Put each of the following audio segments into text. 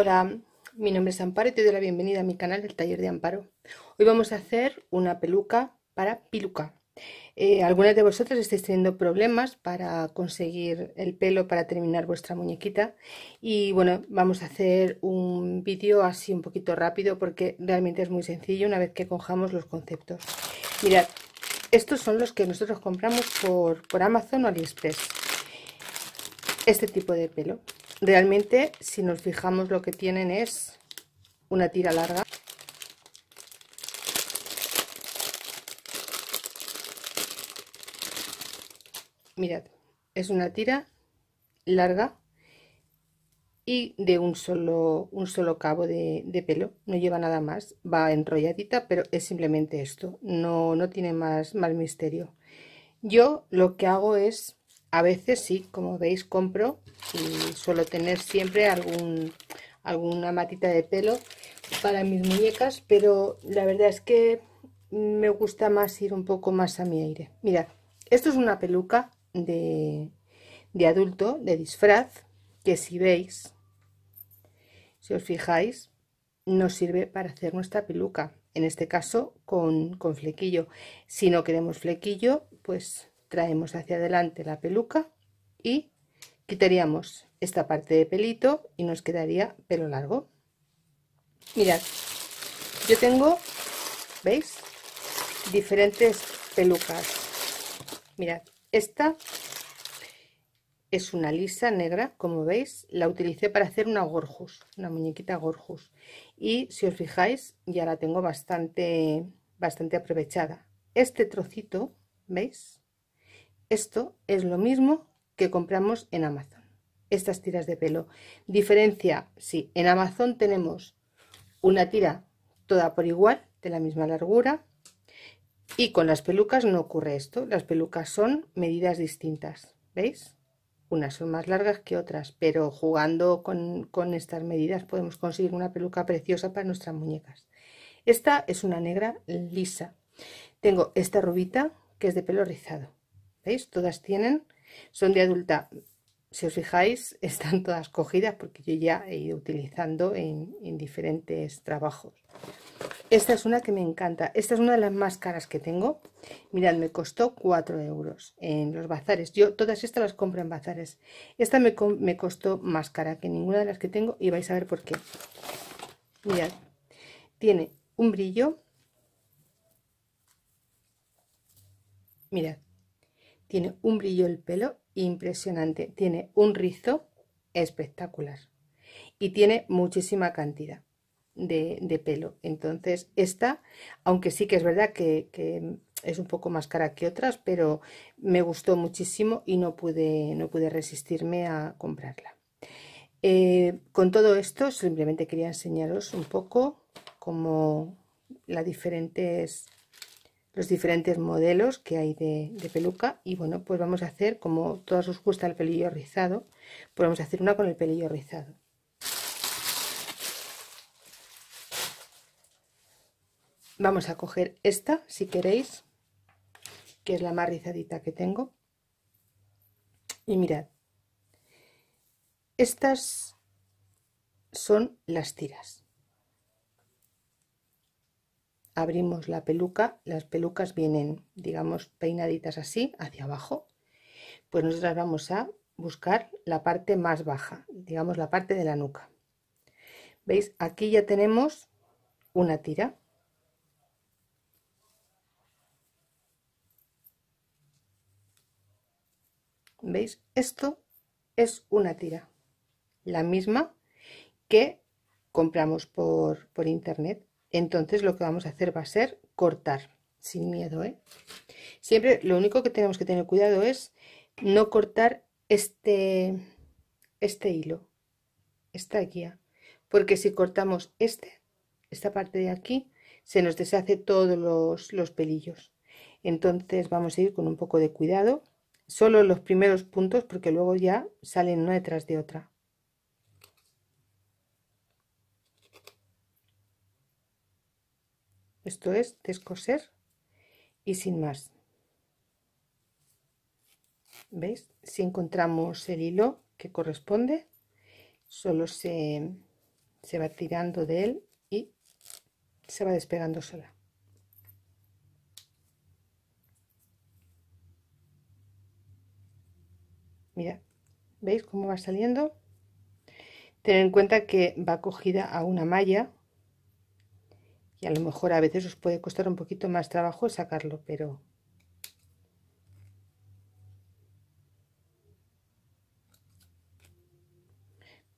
Hola, mi nombre es Amparo y te doy la bienvenida a mi canal el Taller de Amparo. Hoy vamos a hacer una peluca para piluca. Eh, algunas de vosotras estáis teniendo problemas para conseguir el pelo para terminar vuestra muñequita y bueno, vamos a hacer un vídeo así un poquito rápido porque realmente es muy sencillo una vez que cojamos los conceptos. Mirad, estos son los que nosotros compramos por, por Amazon o AliExpress. Este tipo de pelo Realmente, si nos fijamos, lo que tienen es una tira larga. Mirad, es una tira larga y de un solo, un solo cabo de, pelo, no lleva nada más, va enrolladita, pero es simplemente esto, no, no tiene más, más misterio. Yo lo que hago es a veces sí, como veis, compro y suelo tener siempre alguna matita de pelo para mis muñecas, pero la verdad es que me gusta más ir un poco más a mi aire. Mirad, esto es una peluca de, adulto, de disfraz, que si veis, si os fijáis, nos sirve para hacer nuestra peluca. En este caso con, con flequillo. Si no queremos flequillo, pues traemos hacia adelante la peluca y quitaríamos esta parte de pelito y nos quedaría pelo largo mirad yo tengo veis diferentes pelucas mirad esta es una lisa negra, como veis, la utilicé para hacer una gorjus, una muñequita gorjus. Y si os fijáis, ya la tengo bastante, bastante aprovechada. Este trocito, ¿veis? Esto es lo mismo que compramos en Amazon. Estas tiras de pelo. Diferencia, sí, en Amazon tenemos una tira toda por igual, de la misma largura. Y con las pelucas no ocurre esto. Las pelucas son medidas distintas. ¿Veis? Unas son más largas que otras, pero jugando con, con estas medidas podemos conseguir una peluca preciosa para nuestras muñecas. Esta es una negra lisa. Tengo esta rubita que es de pelo rizado. ¿Veis? Todas tienen, son de adulta. Si os fijáis, están todas cogidas porque yo ya he ido utilizando en, diferentes trabajos. Esta es una que me encanta. Esta es una de las más caras que tengo. Mirad, me costó 4 euros en los bazares. Yo todas estas las compro en bazares. Esta me, me costó más cara que ninguna de las que tengo y vais a ver por qué. Mirad, tiene un brillo. Mirad, tiene un brillo el pelo impresionante. Tiene un rizo espectacular. Y tiene muchísima cantidad de, pelo. Entonces, esta, aunque sí que es verdad que, es un poco más cara que otras, pero me gustó muchísimo y no pude, no pude resistirme a comprarla. Eh, con todo esto, simplemente quería enseñaros un poco cómo las diferentes los diferentes modelos que hay de, peluca y bueno pues vamos a hacer como todas os gusta el pelillo rizado pues vamos a hacer una con el pelillo rizado vamos a coger esta si queréis que es la más rizadita que tengo y mirad estas son las tiras abrimos la peluca, las pelucas vienen, digamos, peinaditas así, hacia abajo, pues nosotras vamos a buscar la parte más baja, digamos la parte de la nuca. ¿Veis? Aquí ya tenemos una tira. ¿Veis? Esto es una tira, la misma que compramos por, por internet entonces lo que vamos a hacer va a ser cortar sin miedo ¿eh? siempre lo único que tenemos que tener cuidado es no cortar este este hilo esta guía porque si cortamos este esta parte de aquí se nos deshace todos los, los pelillos entonces vamos a ir con un poco de cuidado solo los primeros puntos porque luego ya salen una detrás de otra esto es descoser y sin más veis si encontramos el hilo que corresponde solo se, se va tirando de él y se va despegando sola mira veis cómo va saliendo Ten en cuenta que va cogida a una malla y a lo mejor a veces os puede costar un poquito más trabajo sacarlo, pero...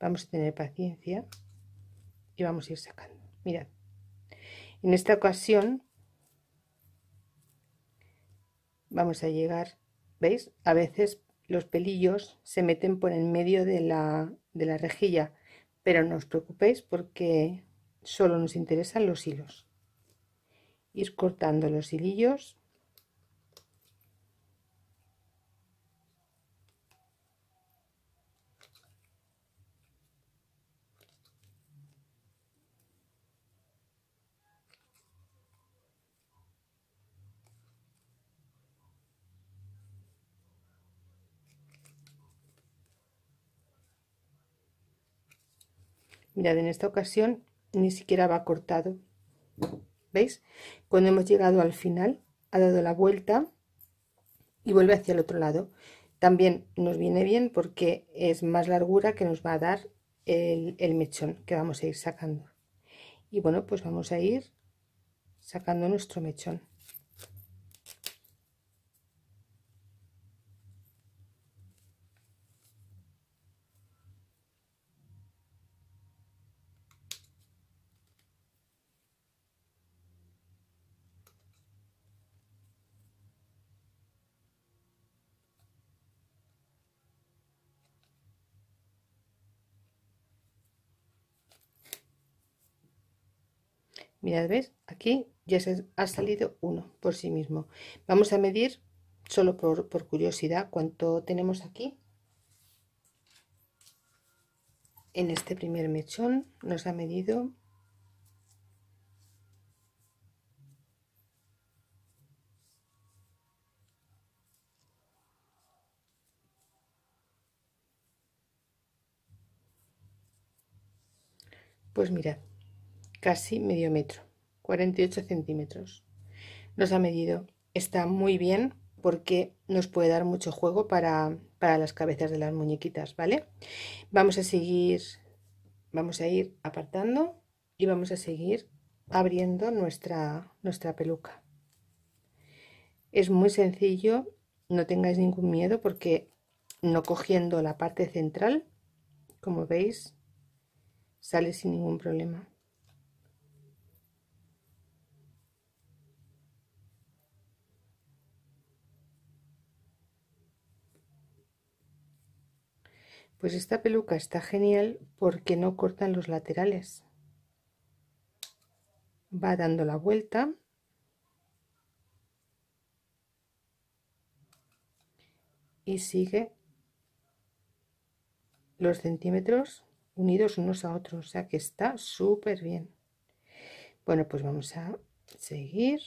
Vamos a tener paciencia y vamos a ir sacando. Mirad, en esta ocasión vamos a llegar, ¿veis? A veces los pelillos se meten por en medio de la, de la rejilla, pero no os preocupéis porque solo nos interesan los hilos. Ir cortando los hilillos. Mirad, en esta ocasión ni siquiera va cortado. ¿Veis? Cuando hemos llegado al final, ha dado la vuelta y vuelve hacia el otro lado. También nos viene bien porque es más largura que nos va a dar el, el mechón que vamos a ir sacando. Y bueno, pues vamos a ir sacando nuestro mechón. Mirad, ¿ves? Aquí ya se ha salido uno por sí mismo. Vamos a medir, solo por, por curiosidad, cuánto tenemos aquí. En este primer mechón nos ha medido Pues mirad, casi medio metro, 48 centímetros. Nos ha medido. Está muy bien porque nos puede dar mucho juego para, para las cabezas de las muñequitas, ¿vale? Vamos a seguir, vamos a ir apartando y vamos a seguir abriendo nuestra, nuestra peluca. Es muy sencillo, no tengáis ningún miedo porque no cogiendo la parte central, como veis, sale sin ningún problema. Pues esta peluca está genial porque no cortan los laterales. Va dando la vuelta. Y sigue los centímetros unidos unos a otros. O sea que está súper bien. Bueno, pues vamos a seguir.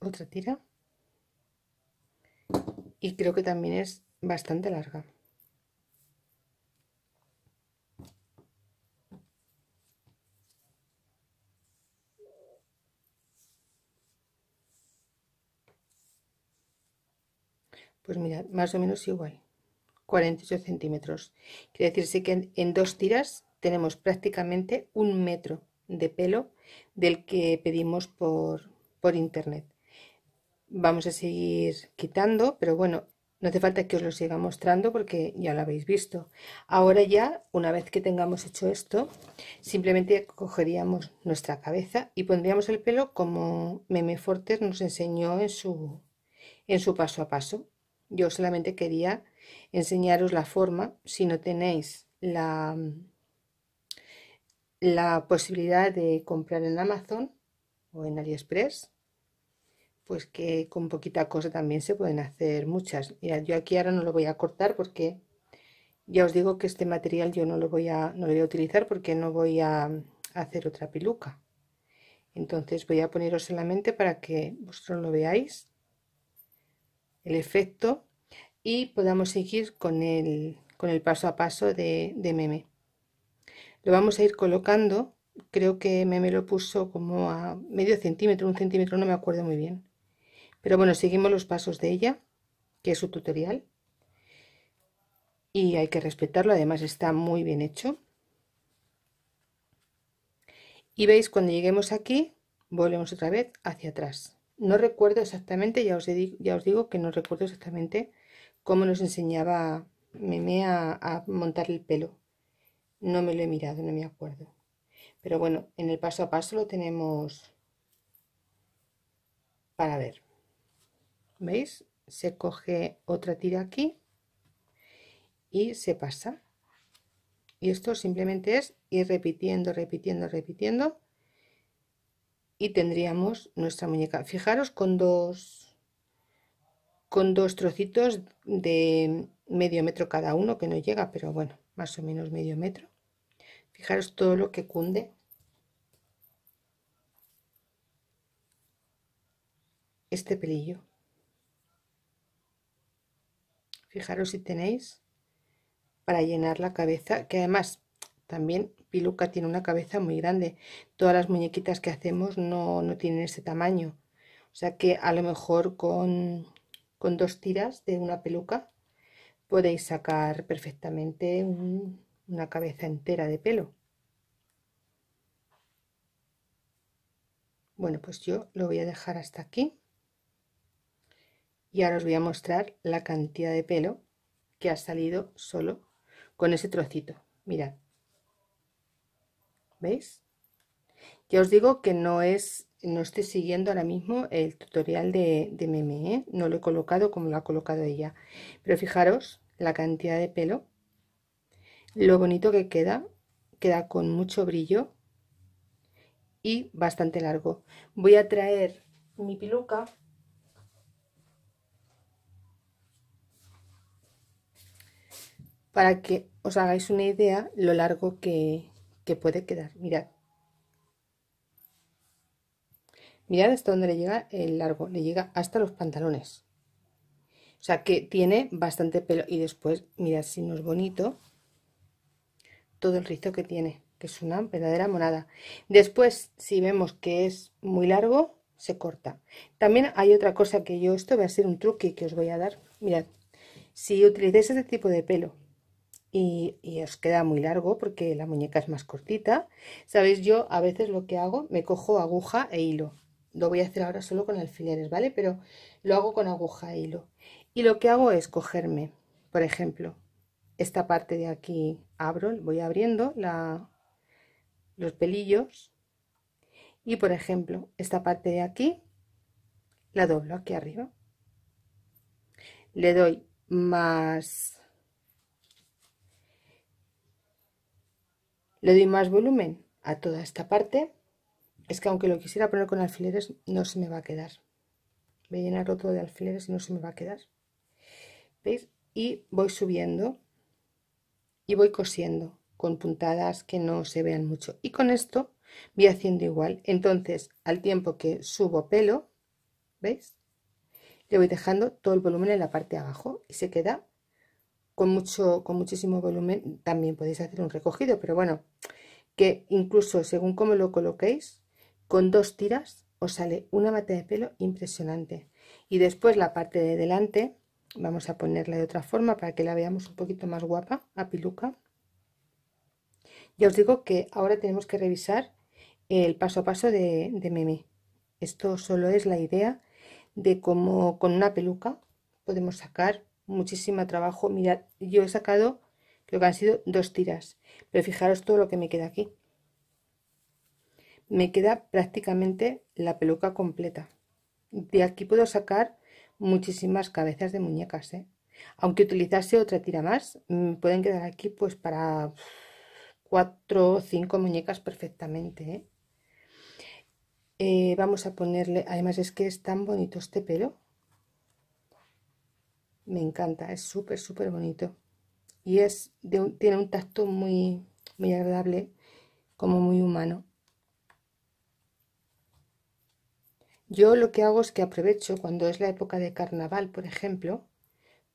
otra tira. Y creo que también es bastante larga. Pues mira, más o menos igual. 48 centímetros. Quiere decirse que en, dos tiras tenemos prácticamente un metro de pelo del que pedimos por, por internet. Vamos a seguir quitando, pero bueno, no hace falta que os lo siga mostrando porque ya lo habéis visto. Ahora ya, una vez que tengamos hecho esto, simplemente cogeríamos nuestra cabeza y pondríamos el pelo como Meme Forter nos enseñó en su, en su paso a paso. Yo solamente quería enseñaros la forma, si no tenéis la, la posibilidad de comprar en Amazon, o en AliExpress, pues que con poquita cosa también se pueden hacer muchas. yo aquí ahora no lo voy a cortar porque ya os digo que este material yo no lo voy a, no lo voy a utilizar porque no voy a hacer otra peluca. Entonces voy a poneros en la mente para que vosotros lo veáis, el efecto, y podamos seguir con el, con el paso a paso de, de meme. Lo vamos a ir colocando creo que Meme lo puso como a medio centímetro, un centímetro, no me acuerdo muy bien. Pero bueno, seguimos los pasos de ella, que es su tutorial. Y hay que respetarlo, además está muy bien hecho. Y veis, cuando lleguemos aquí, volvemos otra vez hacia atrás. No recuerdo exactamente, ya os, ya os digo que no recuerdo exactamente cómo nos enseñaba Meme a montar el pelo. No me lo he mirado, no me acuerdo. Pero bueno, en el paso a paso lo tenemos para ver. ¿Veis? Se coge otra tira aquí y se pasa. Y esto simplemente es ir repitiendo, repitiendo, repitiendo. Y tendríamos nuestra muñeca. Fijaros con dos, con dos trocitos de medio metro cada uno, que no llega, pero bueno, más o menos medio metro. Fijaros todo lo que cunde. Este pelillo. Fijaros si tenéis para llenar la cabeza, que además también Piluca tiene una cabeza muy grande. Todas las muñequitas que hacemos no, tienen ese tamaño. O sea que a lo mejor con dos tiras de una peluca podéis sacar perfectamente un una cabeza entera de pelo. Bueno, pues yo lo voy a dejar hasta aquí. Y ahora os voy a mostrar la cantidad de pelo que ha salido solo con ese trocito. Mirad. ¿Veis? Ya os digo que no es, no estoy siguiendo ahora mismo el tutorial de, de meme, ¿eh? no lo he colocado como lo ha colocado ella. Pero fijaros la cantidad de pelo lo bonito que queda, queda con mucho brillo y bastante largo. Voy a traer mi peluca. Para que os hagáis una idea lo largo que, que puede quedar. Mirad. Mirad hasta dónde le llega el largo. Le llega hasta los pantalones. O sea que tiene bastante pelo. Y después, mirad si no es bonito todo el rizo que tiene, que es una verdadera monada. Después, si vemos que es muy largo, se corta. También hay otra cosa que yo, esto va a ser un truque que os voy a dar. Mirad, si utilizáis este tipo de pelo y, y, os queda muy largo porque la muñeca es más cortita, sabéis, yo a veces lo que hago, me cojo aguja e hilo. Lo voy a hacer ahora solo con alfileres, ¿vale? Pero lo hago con aguja e hilo. Y lo que hago es cogerme, por ejemplo, esta parte de aquí voy abriendo los pelillos y por ejemplo esta parte de aquí la doblo aquí arriba le doy más le doy más volumen a toda esta parte es que aunque lo quisiera poner con alfileres no se me va a quedar voy a llenarlo todo de alfileres y no se me va a quedar veis y voy subiendo y voy cosiendo con puntadas que no se vean mucho. Y con esto voy haciendo igual. Entonces, al tiempo que subo pelo, ¿veis? Le voy dejando todo el volumen en la parte de abajo y se queda con, mucho, con muchísimo volumen. También podéis hacer un recogido, pero bueno, que incluso según cómo lo coloquéis, con dos tiras os sale una mata de pelo impresionante. Y después la parte de delante Vamos a ponerla de otra forma para que la veamos un poquito más guapa, a peluca Ya os digo que ahora tenemos que revisar el paso a paso de, de Meme. Esto solo es la idea de cómo con una peluca podemos sacar muchísimo trabajo. Mirad, yo he sacado, creo que han sido dos tiras, pero fijaros todo lo que me queda aquí. Me queda prácticamente la peluca completa. De aquí puedo sacar muchísimas cabezas de muñecas, ¿eh? Aunque utilizase otra tira más, mm, pueden quedar aquí pues para cuatro o cinco muñecas perfectamente, ¿eh? Eh, vamos a ponerle, además es que es tan bonito este pelo. Me encanta, es súper, súper bonito. Y es de tiene un tacto muy, muy agradable, como muy humano. Yo lo que hago es que aprovecho cuando es la época de carnaval, por ejemplo,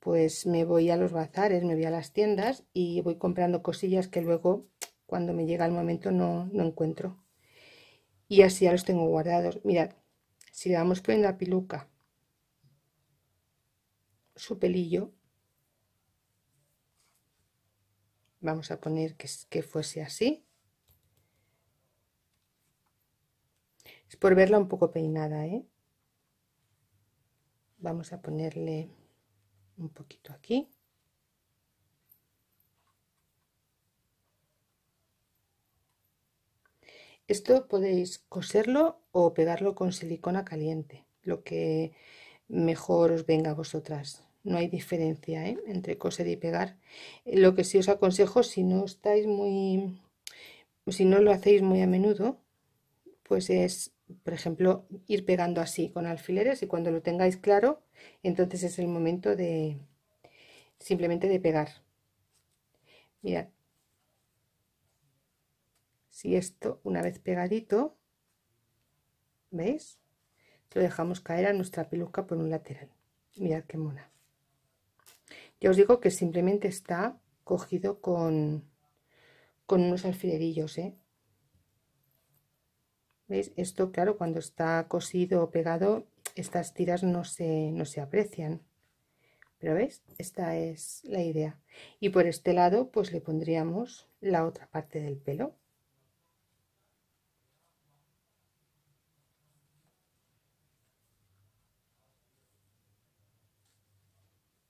pues me voy a los bazares, me voy a las tiendas y voy comprando cosillas que luego cuando me llega el momento no, encuentro. Y así ya los tengo guardados. Mirad, si le vamos poniendo a Piluca su pelillo, vamos a poner que, que fuese así, Es por verla un poco peinada, ¿eh? Vamos a ponerle un poquito aquí. Esto podéis coserlo o pegarlo con silicona caliente, lo que mejor os venga a vosotras. No hay diferencia ¿eh? entre coser y pegar. Eh, lo que sí os aconsejo, si no estáis muy, si no lo hacéis muy a menudo, pues es por ejemplo, ir pegando así con alfileres y cuando lo tengáis claro, entonces es el momento de simplemente de pegar. Mirad, si esto una vez pegadito, ¿veis? Lo dejamos caer a nuestra peluca por un lateral. Mirad qué mona. Ya os digo que simplemente está cogido con, con unos alfilerillos, ¿eh? ¿Veis? Esto, claro, cuando está cosido o pegado, estas tiras no se, no se aprecian. Pero veis, esta es la idea. Y por este lado, pues le pondríamos la otra parte del pelo.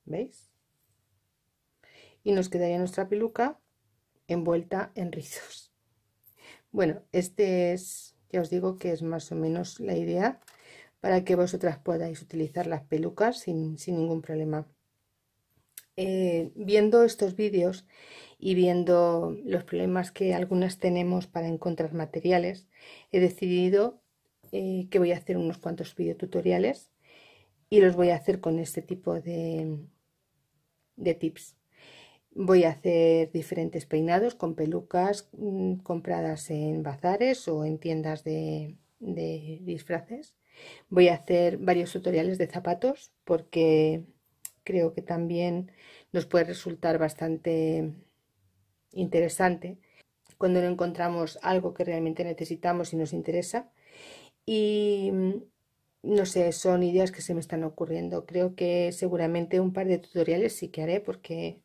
¿Veis? Y nos quedaría nuestra peluca envuelta en rizos. Bueno, este es ya os digo que es más o menos la idea para que vosotras podáis utilizar las pelucas sin, ningún problema. Eh, viendo estos vídeos y viendo los problemas que algunas tenemos para encontrar materiales, he decidido eh, que voy a hacer unos cuantos videotutoriales y los voy a hacer con este tipo de tips. Voy a hacer diferentes peinados con pelucas mm, compradas en bazares o en tiendas de, de disfraces. Voy a hacer varios tutoriales de zapatos porque creo que también nos puede resultar bastante interesante cuando no encontramos algo que realmente necesitamos y nos interesa. Y mm, no sé, son ideas que se me están ocurriendo. Creo que seguramente un par de tutoriales sí que haré porque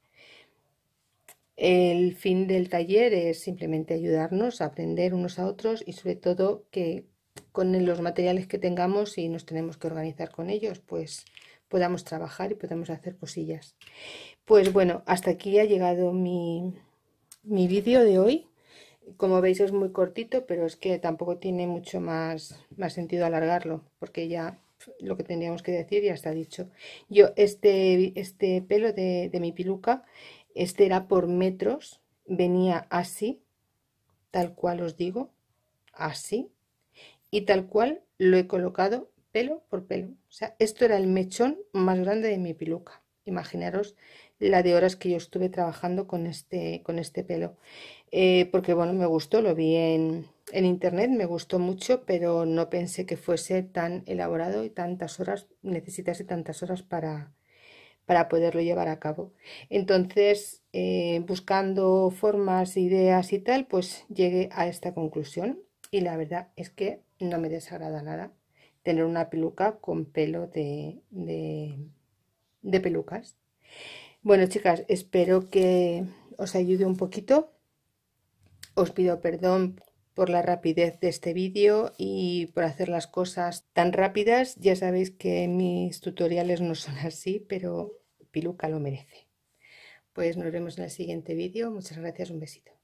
el fin del taller es simplemente ayudarnos a aprender unos a otros y sobre todo que con los materiales que tengamos y nos tenemos que organizar con ellos, pues podamos trabajar y podamos hacer cosillas. Pues bueno, hasta aquí ha llegado mi, vídeo de hoy. Como veis es muy cortito, pero es que tampoco tiene mucho más, más sentido alargarlo, porque ya lo que tendríamos que decir ya está dicho. Yo este, este pelo de, de mi piluca este era por metros, venía así, tal cual os digo, así, y tal cual lo he colocado pelo por pelo. O sea, esto era el mechón más grande de mi peluca. Imaginaros la de horas que yo estuve trabajando con este, con este pelo. Eh, porque bueno, me gustó, lo vi en, en, internet, me gustó mucho, pero no pensé que fuese tan elaborado y tantas horas, necesitase tantas horas para, para poderlo llevar a cabo. Entonces, eh, buscando formas, ideas y tal, pues llegué a esta conclusión y la verdad es que no me desagrada nada tener una peluca con pelo de, de pelucas. Bueno, chicas, espero que os ayude un poquito. Os pido perdón por la rapidez de este vídeo y por hacer las cosas tan rápidas. Ya sabéis que mis tutoriales no son así, pero Piluca lo merece. Pues nos vemos en el siguiente vídeo. Muchas gracias, un besito.